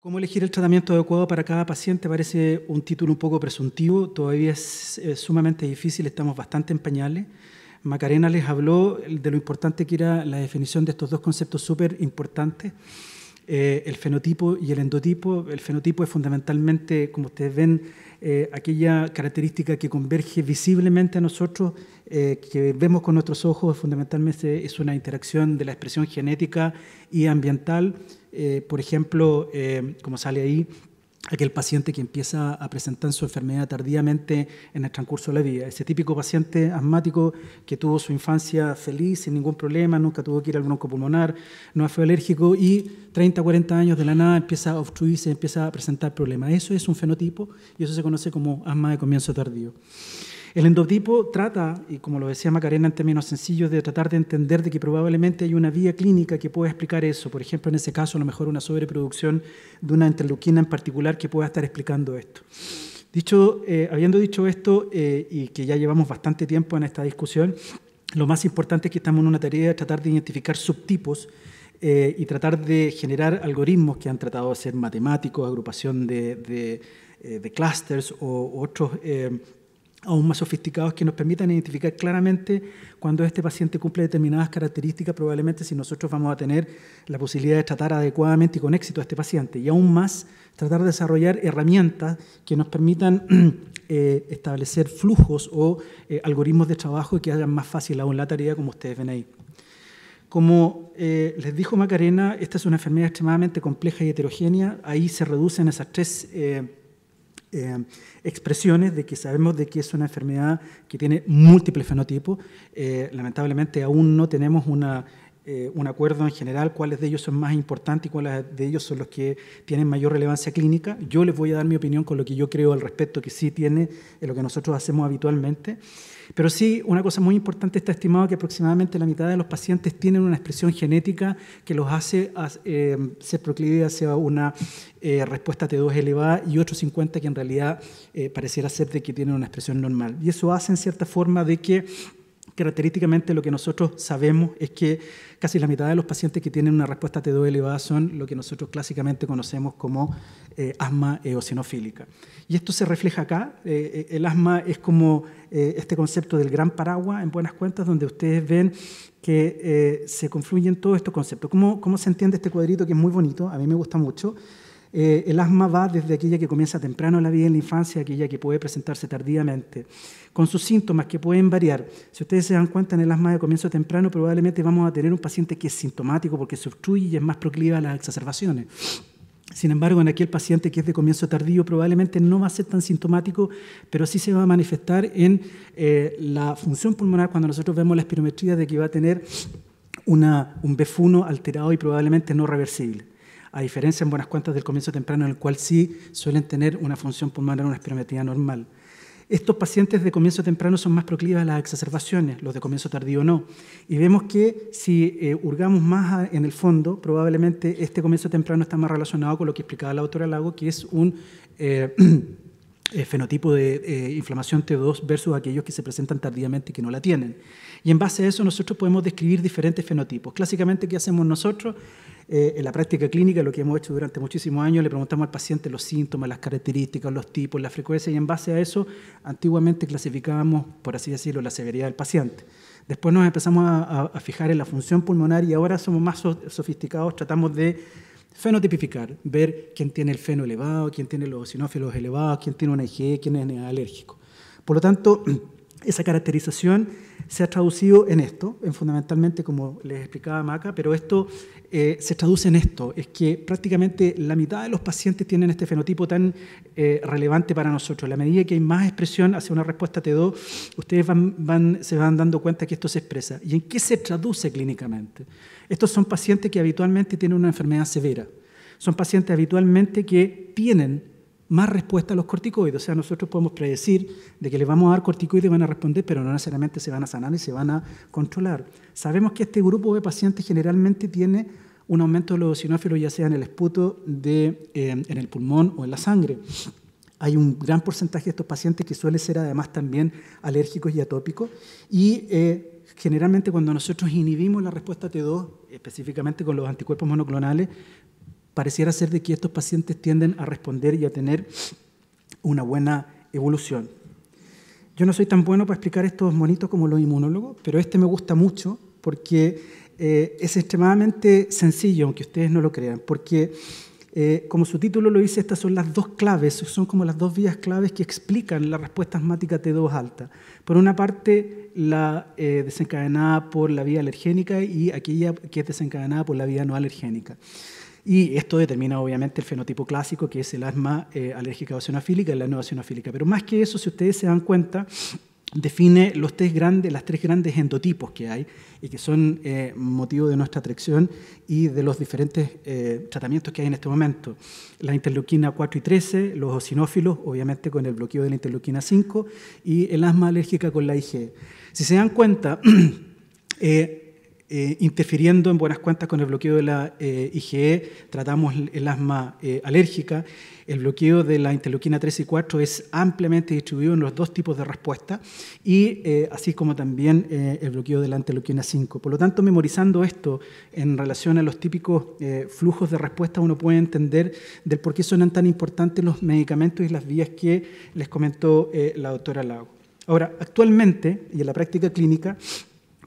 ¿Cómo elegir el tratamiento adecuado para cada paciente? Parece un título un poco presuntivo, todavía es, sumamente difícil, estamos bastante en pañales. Macarena les habló de lo importante que era la definición de estos dos conceptos súper importantes. Eh, el fenotipo y el endotipo. El fenotipo es fundamentalmente, como ustedes ven, eh, aquella característica que converge visiblemente a nosotros, eh, que vemos con nuestros ojos, fundamentalmente es una interacción de la expresión genética y ambiental. por ejemplo, como sale ahí, aquel paciente que empieza a presentar su enfermedad tardíamente en el transcurso de la vida, ese típico paciente asmático que tuvo su infancia feliz, sin ningún problema, nunca tuvo que ir al broncopulmonar, no fue alérgico y 30, 40 años de la nada empieza a obstruirse, empieza a presentar problemas. Eso es un fenotipo y eso se conoce como asma de comienzo tardío. El endotipo trata, y como lo decía Macarena en términos sencillos, de tratar de entender de que probablemente hay una vía clínica que pueda explicar eso. Por ejemplo, en ese caso, a lo mejor una sobreproducción de una entreluquina en particular que pueda estar explicando esto. Dicho, eh, habiendo dicho esto, eh, y que ya llevamos bastante tiempo en esta discusión, lo más importante es que estamos en una tarea de tratar de identificar subtipos eh, y tratar de generar algoritmos que han tratado de ser matemáticos, agrupación de, clusters o, u otros aún más sofisticados que nos permitan identificar claramente cuando este paciente cumple determinadas características, probablemente si nosotros vamos a tener la posibilidad de tratar adecuadamente y con éxito a este paciente. Y aún más, tratar de desarrollar herramientas que nos permitan eh, establecer flujos o eh, algoritmos de trabajo que hagan más fácil aún la tarea, como ustedes ven ahí. Como eh, les dijo Macarena, esta es una enfermedad extremadamente compleja y heterogénea. Ahí se reducen esas tres... Eh, expresiones de que sabemos de que es una enfermedad que tiene múltiples fenotipos. Eh, lamentablemente aún no tenemos una, eh, un acuerdo en general cuáles de ellos son más importantes y cuáles de ellos son los que tienen mayor relevancia clínica. Yo les voy a dar mi opinión con lo que yo creo al respecto, que sí tiene lo que nosotros hacemos habitualmente. Pero sí, una cosa muy importante está estimado que aproximadamente la mitad de los pacientes tienen una expresión genética que los hace se eh, ser proclive hacia una eh, respuesta T2 elevada y otros 50 que en realidad eh, pareciera ser de que tienen una expresión normal. Y eso hace en cierta forma de que Característicamente lo que nosotros sabemos es que casi la mitad de los pacientes que tienen una respuesta T2 elevada son lo que nosotros clásicamente conocemos como eh, asma eosinofílica. Y esto se refleja acá. Eh, eh, el asma es como este concepto del gran paraguas, en buenas cuentas, donde ustedes ven que se confluyen todos estos conceptos. ¿Cómo, ¿Cómo se entiende este cuadrito que es muy bonito? A mí me gusta mucho. Eh, el asma va desde aquella que comienza temprano en la vida en la infancia, aquella que puede presentarse tardíamente, con sus síntomas que pueden variar. Si ustedes se dan cuenta, en el asma de comienzo temprano probablemente vamos a tener un paciente que es sintomático porque se obstruye y es más procliva a las exacerbaciones. Sin embargo, en aquel paciente que es de comienzo tardío probablemente no va a ser tan sintomático, pero sí se va a manifestar en eh, la función pulmonar cuando nosotros vemos la espirometría de que va a tener un befuno 1 alterado y probablemente no reversible a diferencia en buenas cuentas del comienzo temprano, en el cual sí suelen tener una función pulmonar o una espirometría normal. Estos pacientes de comienzo temprano son más proclives a las exacerbaciones, los de comienzo tardío no. Y vemos que si eh, hurgamos más en el fondo, probablemente este comienzo temprano está más relacionado con lo que explicaba la doctora Lago, que es un eh, eh, fenotipo de inflamación T2 versus aquellos que se presentan tardíamente y que no la tienen. Y en base a eso nosotros podemos describir diferentes fenotipos. Clásicamente, ¿qué hacemos nosotros? Eh, en la práctica clínica, lo que hemos hecho durante muchísimos años, le preguntamos al paciente los síntomas, las características, los tipos, la frecuencia, y en base a eso, antiguamente clasificábamos, por así decirlo, la severidad del paciente. Después nos empezamos a, fijar en la función pulmonar y ahora somos más sofisticados, tratamos de fenotipificar, ver quién tiene el feno elevado, quién tiene los sinófilos elevados, quién tiene una IgE, quién es alérgico. Por lo tanto, esa caracterización se ha traducido en esto, en fundamentalmente como les explicaba Maca, pero esto eh, se traduce en esto, es que prácticamente la mitad de los pacientes tienen este fenotipo tan eh, relevante para nosotros. La medida que hay más expresión hacia una respuesta T2, ustedes se van dando cuenta que esto se expresa. ¿Y en qué se traduce clínicamente? Estos son pacientes que habitualmente tienen una enfermedad severa. Son pacientes habitualmente que tienen más respuesta a los corticoides. O sea, nosotros podemos predecir de que les vamos a dar corticoides y van a responder, pero no necesariamente se van a sanar y se van a controlar. Sabemos que este grupo de pacientes generalmente tiene un aumento de los sinófilos, ya sea en el esputo, de, eh, en el pulmón o en la sangre. Hay un gran porcentaje de estos pacientes que suele ser además también alérgicos y atópicos. Y eh, generalmente cuando nosotros inhibimos la respuesta T2, específicamente con los anticuerpos monoclonales, pareciera ser de que estos pacientes tienden a responder y a tener una buena evolución. Yo no soy tan bueno para explicar estos monitos como los inmunólogos, pero este me gusta mucho porque eh, es extremadamente sencillo, aunque ustedes no lo crean, porque eh, como su título lo dice, estas son las dos claves, son como las dos vías claves que explican la respuesta asmática T2 alta. Por una parte, la eh, desencadenada por la vía alergénica y aquella que es desencadenada por la vía no alergénica. Y esto determina obviamente el fenotipo clásico, que es el asma eh, alérgica eosinofílica y la no eosinofílica. Pero más que eso, si ustedes se dan cuenta, define los tres grandes, las tres grandes endotipos que hay y que son eh, motivo de nuestra atracción y de los diferentes eh, tratamientos que hay en este momento. La interleuquina 4 y 13, los eosinófilos, obviamente con el bloqueo de la interleuquina 5 y el asma alérgica con la IgE. Si se dan cuenta, eh, eh, interfiriendo en buenas cuentas con el bloqueo de la eh, IgE, tratamos el asma eh, alérgica, el bloqueo de la interleuquina 3 y 4 es ampliamente distribuido en los dos tipos de respuesta, y así como también el bloqueo de la interleuquina 5. Por lo tanto, memorizando esto en relación a los típicos flujos de respuesta, uno puede entender del por qué son tan importantes los medicamentos y las vías que les comentó la doctora Lago. Ahora, actualmente, y en la práctica clínica,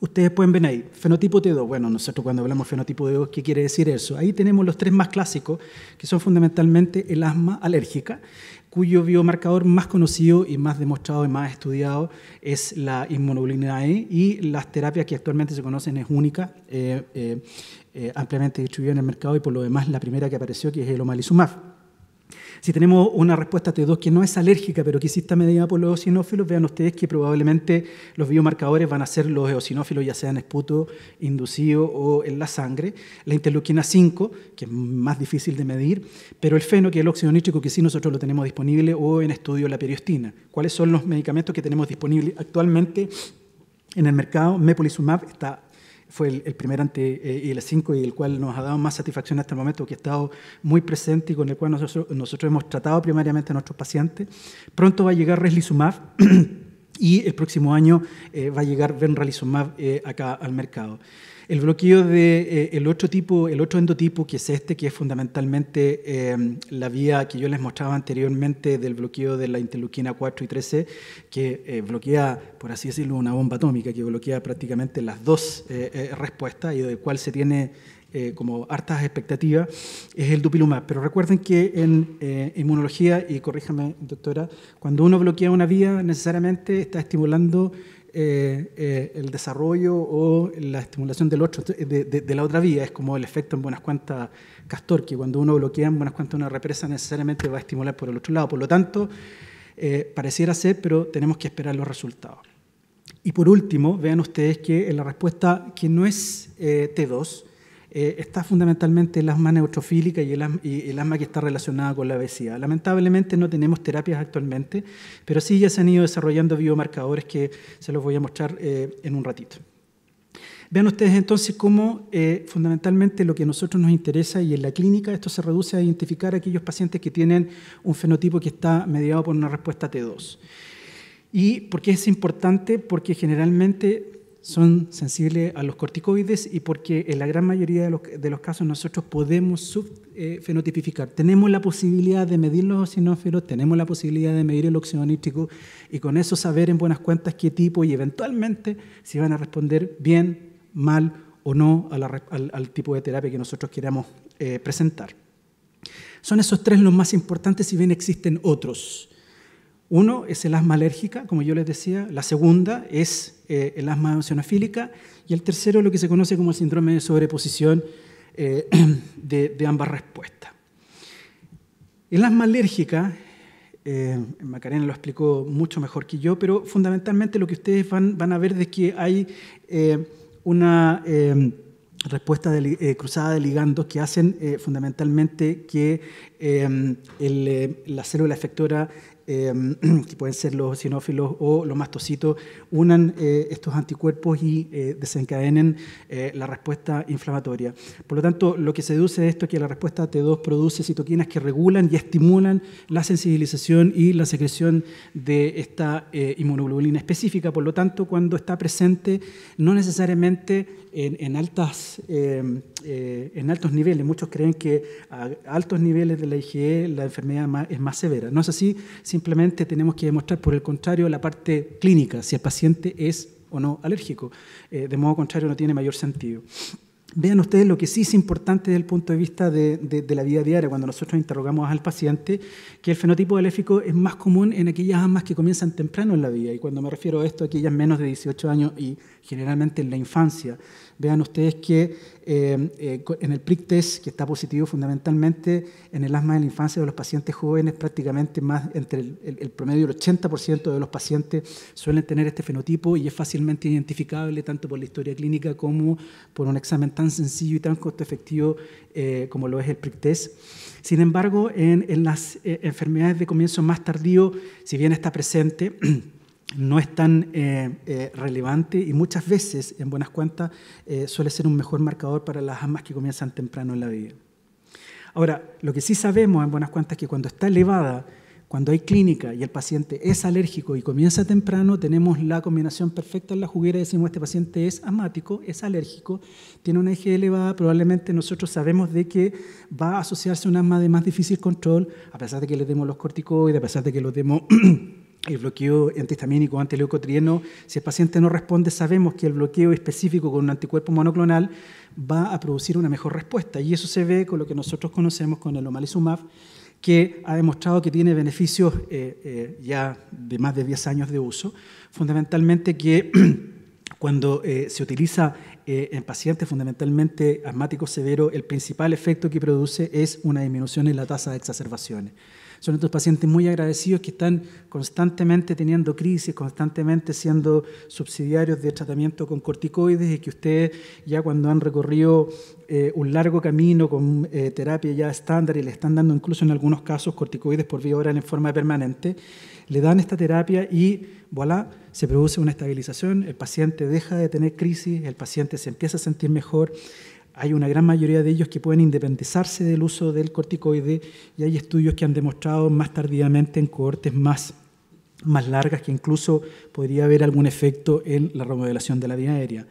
Ustedes pueden ver ahí, fenotipo T2. Bueno, nosotros cuando hablamos fenotipo T2, ¿qué quiere decir eso? Ahí tenemos los tres más clásicos, que son fundamentalmente el asma alérgica, cuyo biomarcador más conocido y más demostrado y más estudiado es la inmunoglobulina E y las terapias que actualmente se conocen es única, eh, eh, eh, ampliamente distribuida en el mercado y por lo demás la primera que apareció que es el omalizumab. Si tenemos una respuesta T2 que no es alérgica, pero que sí está mediada por los eosinófilos, vean ustedes que probablemente los biomarcadores van a ser los eosinófilos, ya sean esputo, inducido o en la sangre. La interleuquina 5, que es más difícil de medir, pero el feno, que es el óxido nítrico, que sí nosotros lo tenemos disponible, o en estudio la periostina. ¿Cuáles son los medicamentos que tenemos disponibles actualmente en el mercado? Mepolizumab está fue el, primer anti-IL-5 eh, y el cual nos ha dado más satisfacción hasta el momento, que ha estado muy presente y con el cual nosotros, nosotros hemos tratado primariamente a nuestros pacientes. Pronto va a llegar Reslizumab. y el próximo año eh, va a llegar Benralizumab eh, acá al mercado. El bloqueo del de, eh, otro tipo, el otro endotipo, que es este, que es fundamentalmente em, la vía que yo les mostraba anteriormente del bloqueo de la interleuquina 4 y 13, que eh, bloquea, por así decirlo, una bomba atómica, que bloquea prácticamente las dos respuestas y del cuál se tiene eh, como hartas expectativas, es el dupilumab. Pero recuerden que en eh, inmunología, y corríjame, doctora, cuando uno bloquea una vía, necesariamente está estimulando eh, el desarrollo o la estimulación del otro, de, la otra vía. Es como el efecto en buenas cuentas Castor, que cuando uno bloquea en buenas cuentas una represa necesariamente va a estimular por el otro lado. Por lo tanto, pareciera ser, pero tenemos que esperar los resultados. Y por último, vean ustedes que en la respuesta que no es T2, eh, está fundamentalmente el asma neutrofílica y el asma, y el que está relacionada con la obesidad. Lamentablemente no tenemos terapias actualmente, pero sí ya se han ido desarrollando biomarcadores que se los voy a mostrar eh, en un ratito. Vean ustedes entonces cómo eh, fundamentalmente lo que a nosotros nos interesa y en la clínica esto se reduce a identificar aquellos pacientes que tienen un fenotipo que está mediado por una respuesta T2. ¿Y por qué es importante? Porque generalmente son sensibles a los corticoides y porque en la gran mayoría de los, casos nosotros podemos subfenotipificar. Eh, tenemos la posibilidad de medir los osinófilos, tenemos la posibilidad de medir el óxido y con eso saber en buenas cuentas qué tipo y eventualmente si van a responder bien, mal o no al, tipo de terapia que nosotros queramos eh, presentar. Son esos tres los más importantes, si bien existen otros. Uno es el asma alérgica, como yo les decía, la segunda es eh, el asma eosinofílica y el tercero es lo que se conoce como el síndrome de sobreposición eh, de, ambas respuestas. El asma alérgica, eh, Macarena lo explicó mucho mejor que yo, pero fundamentalmente lo que ustedes van, a ver es que hay una respuesta cruzada de ligandos que hacen fundamentalmente que la célula efectora Em, que pueden ser los sinófilos o los mastocitos, unan eh, estos anticuerpos y eh, desencadenen eh, la respuesta inflamatoria. Por lo tanto, lo que se deduce de esto es que la respuesta T2 produce citoquinas que regulan y estimulan la sensibilización y la secreción de esta inmunoglobulina específica. Por lo tanto, cuando está presente, no necesariamente en, altas, em, eh, en altos niveles. Muchos creen que a altos niveles de la IgE la enfermedad es más severa. No es así, simplemente tenemos que demostrar, por el contrario, la parte clínica, si el paciente es o no alérgico. Eh, de modo contrario, no tiene mayor sentido. Vean ustedes lo que sí es importante desde el punto de vista de, la vida diaria, cuando nosotros interrogamos al paciente, que el fenotipo aléfico es más común en aquellas amas que comienzan temprano en la vida. Y cuando me refiero a esto, aquellas menos de 18 años y generalmente en la infancia vean ustedes que eh, eh, en el pric test, que está positivo fundamentalmente en el asma de la infancia de los pacientes jóvenes, prácticamente más entre el, promedio del 80% de los pacientes suelen tener este fenotipo y es fácilmente identificable tanto por la historia clínica como por un examen tan sencillo y tan costo efectivo eh, como lo es el pric test. Sin embargo, en, en las enfermedades de comienzo más tardío, si bien está presente, no es tan eh, eh, relevante y muchas veces, en buenas cuentas, eh, suele ser un mejor marcador para las amas que comienzan temprano en la vida. Ahora, lo que sí sabemos en buenas cuentas es que cuando está elevada, cuando hay clínica y el paciente es alérgico y comienza temprano, tenemos la combinación perfecta en la juguera y decimos, este paciente es asmático, es alérgico, tiene una eje elevada, probablemente nosotros sabemos de que va a asociarse un asma de más difícil control, a pesar de que le demos los corticoides, a pesar de que le demos... el bloqueo antihistamínico, antileucotrieno, si el paciente no responde, sabemos que el bloqueo específico con un anticuerpo monoclonal va a producir una mejor respuesta. Y eso se ve con lo que nosotros conocemos con el omalizumab, que ha demostrado que tiene beneficios eh, eh, ya de más de 10 años de uso, fundamentalmente que cuando eh, se utiliza en pacientes fundamentalmente asmáticos severos, el principal efecto que produce es una disminución en la tasa de exacerbaciones. Son estos pacientes muy agradecidos que están constantemente teniendo crisis, constantemente siendo subsidiarios de tratamiento con corticoides y que ustedes ya cuando han recorrido eh, un largo camino con eh, terapia ya estándar y le están dando incluso en algunos casos corticoides por vía oral en forma permanente, le dan esta terapia y voilà, se produce una estabilización, el paciente deja de tener crisis, el paciente se empieza a sentir mejor hay una gran mayoría de ellos que pueden independizarse del uso del corticoide y hay estudios que han demostrado más tardíamente en cohortes más, largas que incluso podría haber algún efecto en la remodelación de la vía aérea.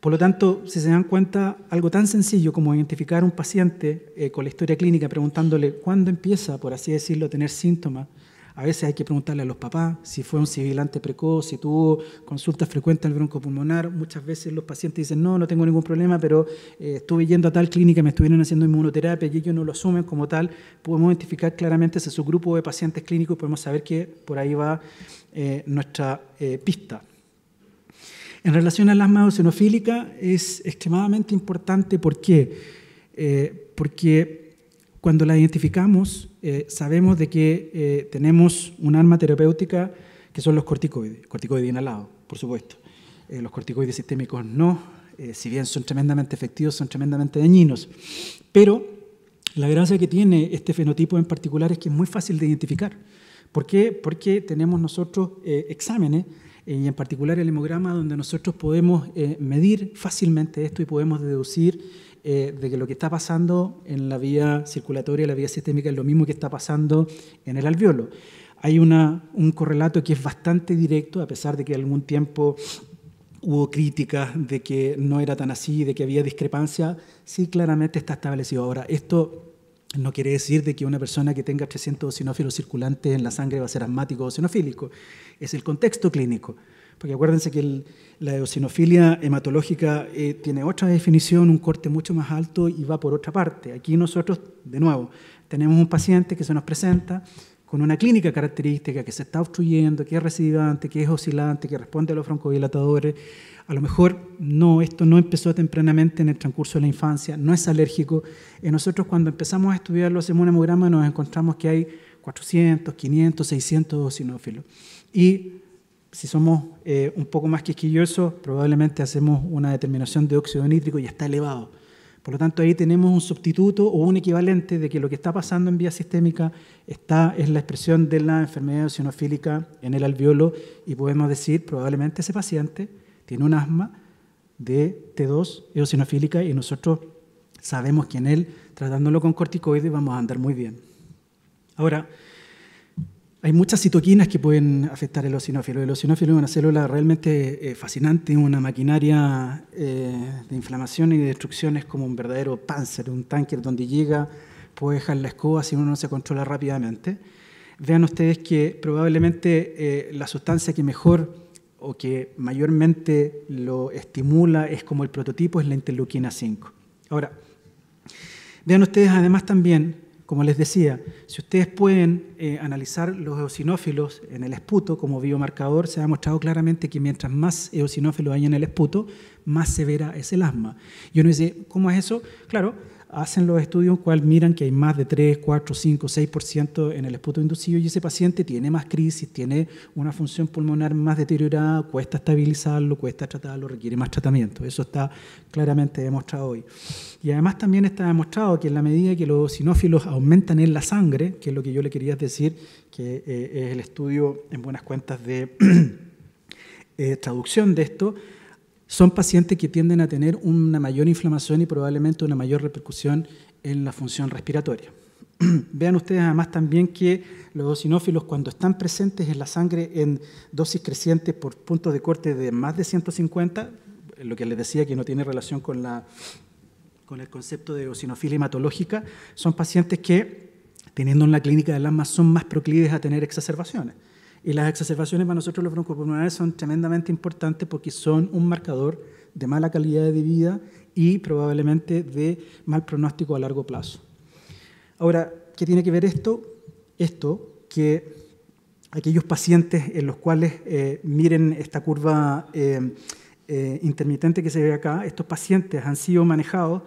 Por lo tanto, si se dan cuenta, algo tan sencillo como identificar un paciente eh, con la historia clínica preguntándole cuándo empieza, por así decirlo, a tener síntomas a veces hay que preguntarle a los papás si fue un sibilante precoz, si tuvo consultas frecuentes al broncopulmonar. Muchas veces los pacientes dicen, no, no tengo ningún problema, pero eh, estuve yendo a tal clínica, me estuvieron haciendo inmunoterapia y ellos no lo asumen como tal. Podemos identificar claramente ese subgrupo de pacientes clínicos y podemos saber que por ahí va eh, nuestra eh, pista. En relación al asma eosinofílica es extremadamente importante, ¿por qué? porque cuando la identificamos, eh, sabemos de que eh, tenemos un arma terapéutica que son los corticoides, corticoides inhalados, por supuesto. Eh, los corticoides sistémicos no, si bien son tremendamente efectivos, son tremendamente dañinos. Pero la gracia que tiene este fenotipo en particular es que es muy fácil de identificar. ¿Por qué? Porque tenemos nosotros exámenes y en particular el hemograma donde nosotros podemos medir fácilmente esto y podemos deducir eh, de que lo que está pasando en la vía circulatoria, la vía sistémica, es lo mismo que está pasando en el alveolo. Hay un correlato que es bastante directo, a pesar de que algún tiempo hubo críticas de que no era tan así, de que había discrepancia, sí claramente está establecido. Ahora, esto no quiere decir de que una persona que tenga 300 sinófilos circulantes en la sangre va a ser asmático o sinofílico. Es el contexto clínico. Porque acuérdense que la eosinofilia hematológica eh, tiene otra definición, un corte mucho más alto y va por otra parte. Aquí nosotros, de nuevo, tenemos un paciente que se nos presenta con una clínica característica que se está obstruyendo, que es recidivante, que es oscilante, que responde a los broncodilatadores. A lo mejor no, esto no empezó tempranamente en el transcurso de la infancia, no es alérgico. Y nosotros cuando empezamos a estudiarlo, hacemos un hemograma, nos encontramos que hay 400, 500, 600 eosinófilos. Y si somos eh, un poco más quisquillosos, probablemente hacemos una determinación de óxido nítrico y está elevado. Por lo tanto, ahí tenemos un sustituto o un equivalente de que lo que está pasando en vía sistémica es la expresión de la enfermedad eosinofílica en el alveolo y podemos decir probablemente ese paciente tiene un asma de T2 eosinofílica y nosotros sabemos que en él, tratándolo con corticoides, vamos a andar muy bien. Ahora, hay muchas citoquinas que pueden afectar el eosinófilo. El eosinófilo es una célula realmente eh, fascinante, una maquinaria eh, de inflamación y de destrucción, es como un verdadero panzer, un tanker donde llega, puede dejar la escoba si uno no se controla rápidamente. Vean ustedes que probablemente eh, la sustancia que mejor o que mayormente lo estimula es como el prototipo, es la interleuquina 5. Ahora, vean ustedes además también como les decía, si ustedes pueden eh, analizar los eosinófilos en el esputo como biomarcador, se ha mostrado claramente que mientras más eosinófilos hay en el esputo, más severa es el asma. Y uno dice, ¿cómo es eso? Claro, hacen los estudios en cual miran que hay más de 3, 4, 5, 6% en el esputo inducido y ese paciente tiene más crisis, tiene una función pulmonar más deteriorada, cuesta estabilizarlo, cuesta tratarlo, requiere más tratamiento. Eso está claramente demostrado hoy. Y además también está demostrado que en la medida que los sinófilos aumentan en la sangre, que es lo que yo le quería decir, que eh, es el estudio en buenas cuentas de eh, traducción de esto, son pacientes que tienden a tener una mayor inflamación y probablemente una mayor repercusión en la función respiratoria. Vean ustedes además también que los eosinófilos cuando están presentes en la sangre en dosis crecientes por puntos de corte de más de 150, lo que les decía que no tiene relación con, el concepto de eosinofilia hematológica, son pacientes que teniendo en la clínica del asma son más proclives a tener exacerbaciones. Y las exacerbaciones para nosotros los broncopulmonares son tremendamente importantes porque son un marcador de mala calidad de vida y probablemente de mal pronóstico a largo plazo. Ahora, ¿qué tiene que ver esto? Esto que aquellos pacientes en los cuales eh, miren esta curva eh, eh, intermitente que se ve acá, estos pacientes han sido manejados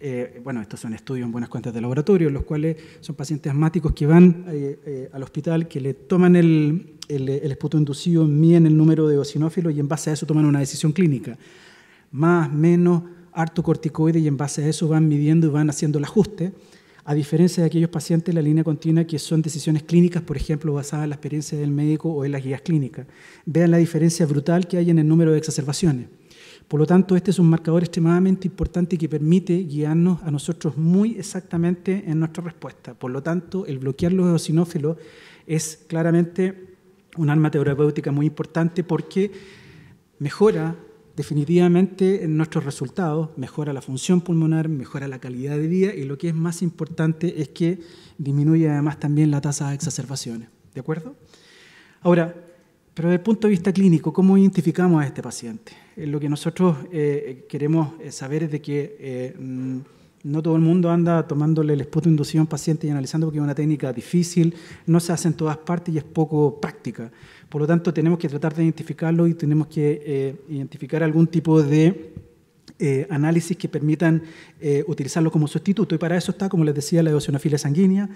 eh, bueno, estos son estudios en buenas cuentas de laboratorio, los cuales son pacientes asmáticos que van eh, eh, al hospital, que le toman el, esputo inducido, miden el número de eosinófilos y en base a eso toman una decisión clínica. Más, menos, harto corticoide y en base a eso van midiendo y van haciendo el ajuste. A diferencia de aquellos pacientes, la línea continua que son decisiones clínicas, por ejemplo, basadas en la experiencia del médico o en las guías clínicas. Vean la diferencia brutal que hay en el número de exacerbaciones. Por lo tanto, este es un marcador extremadamente importante que permite guiarnos a nosotros muy exactamente en nuestra respuesta. Por lo tanto, el bloquear los eosinófilos es claramente un arma terapéutica muy importante porque mejora definitivamente nuestros resultados, mejora la función pulmonar, mejora la calidad de vida y lo que es más importante es que disminuye además también la tasa de exacerbaciones. ¿De acuerdo? Ahora, pero desde el punto de vista clínico, ¿cómo identificamos a este paciente? Eh, lo que nosotros eh, queremos eh, saber es de que mm, no todo el mundo anda tomándole el esputo inducido a un paciente y analizando porque es una técnica difícil, no se hace en todas partes y es poco práctica. Por lo tanto, tenemos que tratar de identificarlo y tenemos que identificar algún tipo de análisis que permitan utilizarlo como sustituto. Y para eso está, como les decía, la eosinofilia sanguínea,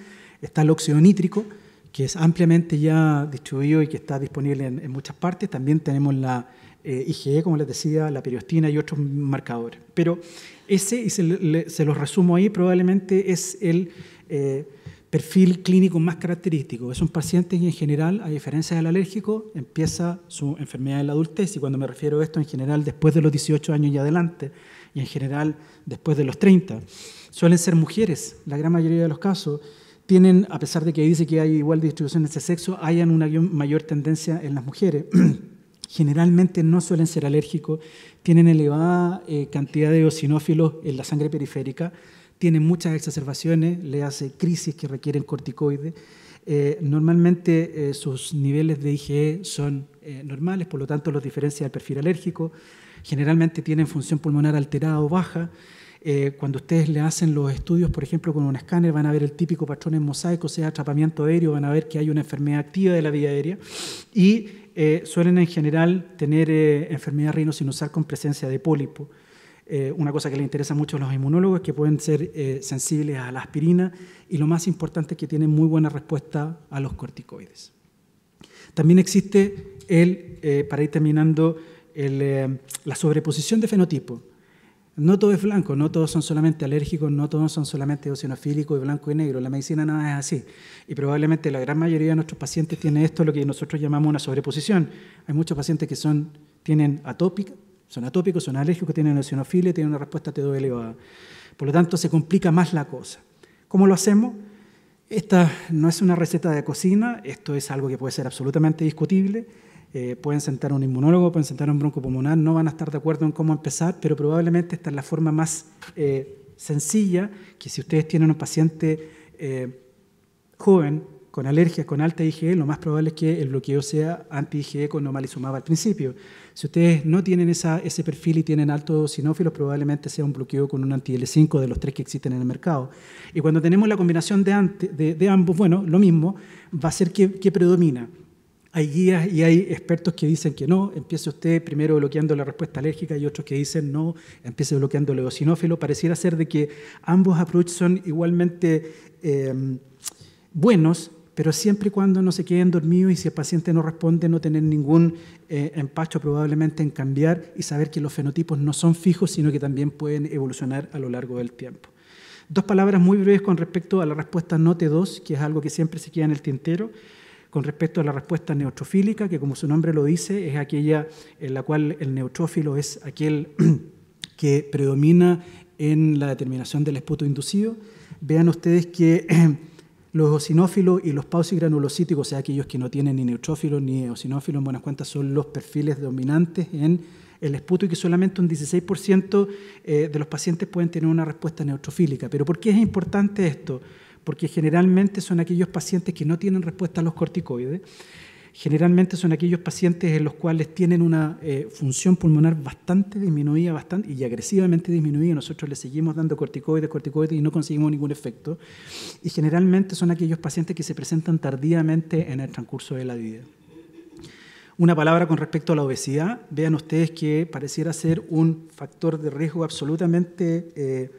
está el óxido nítrico, que es ampliamente ya distribuido y que está disponible en, muchas partes. También tenemos la eh, IgE, como les decía, la periostina y otros marcadores. Pero ese, y se, lo los resumo ahí, probablemente es el eh, perfil clínico más característico. Es un paciente que en general, a diferencia del alérgico, empieza su enfermedad en la adultez y cuando me refiero a esto, en general después de los 18 años y adelante y en general después de los 30. Suelen ser mujeres, la gran mayoría de los casos tienen, a pesar de que dice que hay igual distribución ese sexo, hayan una mayor tendencia en las mujeres. Generalmente no suelen ser alérgicos, tienen elevada eh, cantidad de eosinófilos en la sangre periférica, tienen muchas exacerbaciones, le hace crisis que requieren corticoides. Eh, normalmente eh, sus niveles de IgE son normales, por lo tanto los diferencia del perfil alérgico. Generalmente tienen función pulmonar alterada o baja eh, cuando ustedes le hacen los estudios, por ejemplo, con un escáner, van a ver el típico patrón en mosaico, sea, atrapamiento aéreo, van a ver que hay una enfermedad activa de la vía aérea y eh, suelen en general tener eh, enfermedad usar con presencia de pólipo. Eh, una cosa que le interesa mucho a los inmunólogos que pueden ser sensibles a la aspirina y lo más importante es que tienen muy buena respuesta a los corticoides. También existe el, para ir terminando, la sobreposición de fenotipo. No todo es blanco, no todos son solamente alérgicos, no todos son solamente eosinofílicos y blanco y negro. La medicina no es así. Y probablemente la gran mayoría de nuestros pacientes tiene esto, lo que nosotros llamamos una sobreposición. Hay muchos pacientes que son, tienen atópica, son atópicos, son alérgicos, tienen eosinofilia, tienen una respuesta T2 elevada. Por lo tanto, se complica más la cosa. ¿Cómo lo hacemos? Esta no es una receta de cocina, esto es algo que puede ser absolutamente discutible eh, pueden sentar un inmunólogo, pueden sentar a un broncopulmonar, no van a estar de acuerdo en cómo empezar, pero probablemente esta es la forma más eh, sencilla que si ustedes tienen un paciente eh, joven con alergias, con alta IgE, lo más probable es que el bloqueo sea anti-IgE con normalizumab al principio. Si ustedes no tienen ese perfil y tienen alto sinófilos, probablemente sea un bloqueo con un anti-L5 de los tres que existen en el mercado. Y cuando tenemos la combinación de, ambos, bueno, lo mismo, va a ser que predomina. Hay guías y hay expertos que dicen que no, empiece usted primero bloqueando la respuesta alérgica y otros que dicen no, empiece bloqueando el eosinófilo. Pareciera ser de que ambos approaches son igualmente em, buenos, pero siempre y cuando no se queden dormidos y si el paciente no responde, no tener ningún eh, empacho probablemente en cambiar y saber que los fenotipos no son fijos, sino que también pueden evolucionar a lo largo del tiempo. Dos palabras muy breves con respecto a la respuesta NOTE2, que es algo que siempre se queda en el tintero con respecto a la respuesta neutrofílica, que como su nombre lo dice, es aquella en la cual el neutrófilo es aquel que predomina en la determinación del esputo inducido. Vean ustedes que los eosinófilos y los pausigranulocíticos, o sea, aquellos que no tienen ni neutrófilo ni osinófilo, en buenas cuentas, son los perfiles dominantes en el esputo y que solamente un 16% eh, de los pacientes pueden tener una respuesta neutrofílica. ¿Pero por qué es importante esto? porque generalmente son aquellos pacientes que no tienen respuesta a los corticoides, generalmente son aquellos pacientes en los cuales tienen una eh, función pulmonar bastante disminuida bastante, y agresivamente disminuida. Nosotros les seguimos dando corticoides, corticoides y no conseguimos ningún efecto. Y generalmente son aquellos pacientes que se presentan tardíamente en el transcurso de la vida. Una palabra con respecto a la obesidad. Vean ustedes que pareciera ser un factor de riesgo absolutamente... Eh,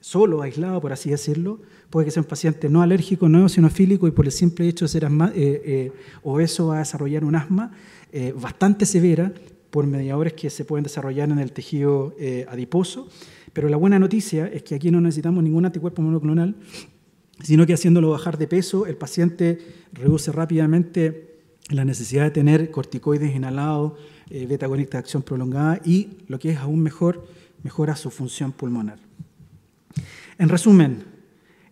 solo, aislado, por así decirlo, puede que sea un paciente no alérgico, no eosinofílico y por el simple hecho de ser asma, eh, eh, obeso va a desarrollar un asma eh, bastante severa por mediadores que se pueden desarrollar en el tejido adiposo. Pero la buena noticia es que aquí no necesitamos ningún anticuerpo monoclonal, sino que haciéndolo bajar de peso, el paciente reduce rápidamente la necesidad de tener corticoides inhalados, beta de acción prolongada y, lo que es aún mejor, mejora su función pulmonar. En resumen,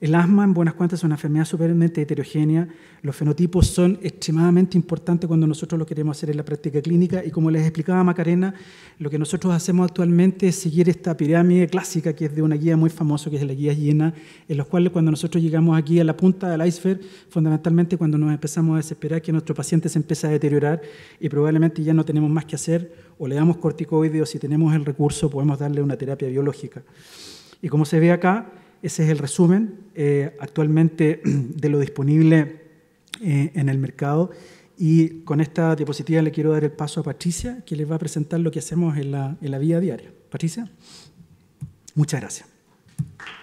el asma, en buenas cuentas, es una enfermedad supermente heterogénea. Los fenotipos son extremadamente importantes cuando nosotros lo queremos hacer en la práctica clínica. Y como les explicaba Macarena, lo que nosotros hacemos actualmente es seguir esta pirámide clásica que es de una guía muy famosa, que es la guía llena, en los cuales cuando nosotros llegamos aquí a la punta del iceberg, fundamentalmente cuando nos empezamos a desesperar que nuestro paciente se empieza a deteriorar y probablemente ya no tenemos más que hacer, o le damos corticoides o si tenemos el recurso podemos darle una terapia biológica. Y como se ve acá, ese es el resumen eh, actualmente de lo disponible eh, en el mercado. Y con esta diapositiva le quiero dar el paso a Patricia, que les va a presentar lo que hacemos en la, en la vida diaria. Patricia, muchas gracias.